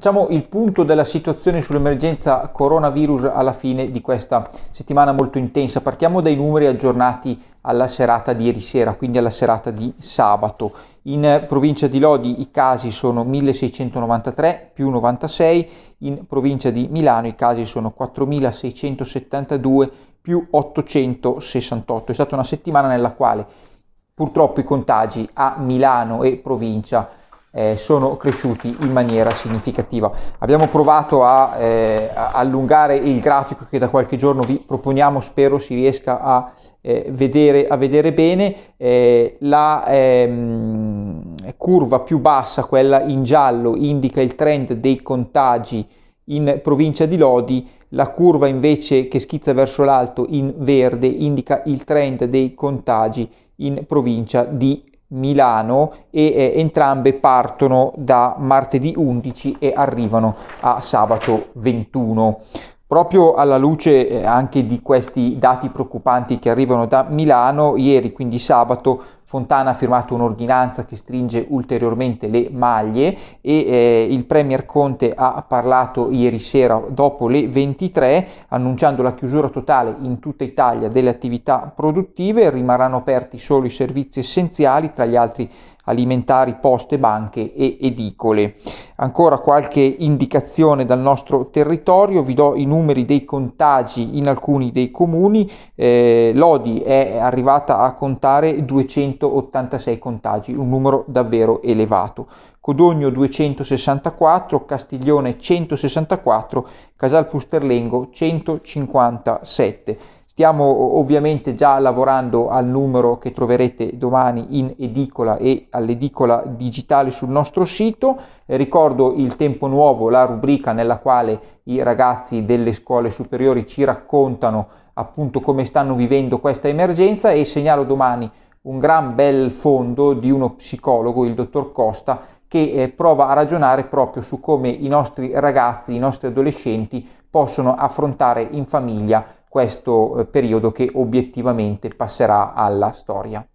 Facciamo il punto della situazione sull'emergenza coronavirus alla fine di questa settimana molto intensa. Partiamo dai numeri aggiornati alla serata di ieri sera, quindi alla serata di sabato. In provincia di Lodi i casi sono 1693 più 96, in provincia di Milano i casi sono 4672 più 868. È stata una settimana nella quale purtroppo i contagi a Milano e provincia eh, sono cresciuti in maniera significativa. Abbiamo provato a, eh, a, allungare il grafico che da qualche giorno vi proponiamo, spero si riesca a, eh, vedere, a vedere, bene. Eh, la ehm, curva più bassa, quella in giallo, indica il trend dei contagi in provincia di Lodi, la curva invece che schizza verso l'alto in verde indica il trend dei contagi in provincia di Milano e eh, entrambe partono da martedì 11 e arrivano a sabato 21. Proprio alla luce eh, anche di questi dati preoccupanti che arrivano da Milano, ieri, quindi sabato, Fontana ha firmato un'ordinanza che stringe ulteriormente le maglie e eh, il Premier Conte ha parlato ieri sera dopo le 23 annunciando la chiusura totale in tutta Italia delle attività produttive, rimarranno aperti solo i servizi essenziali, tra gli altri alimentari, poste, banche e edicole. Ancora qualche indicazione dal nostro territorio, vi do i numeri dei contagi in alcuni dei comuni, eh, Lodi è arrivata a contare 286 contagi, un numero davvero elevato. Codogno 264, Castiglione 164, Casal Pusterlengo 157. Stiamo ovviamente già lavorando al numero che troverete domani in edicola e all'edicola digitale sul nostro sito. ricordo il tempo nuovo, la rubrica nella quale i ragazzi delle scuole superiori ci raccontano appunto come stanno vivendo questa emergenza e segnalo domani un gran bel fondo di uno psicologo, il dottor Costa, che eh, prova a ragionare proprio su come i nostri ragazzi, i nostri adolescenti possono affrontare in famiglia questo eh, periodo che obiettivamente passerà alla storia.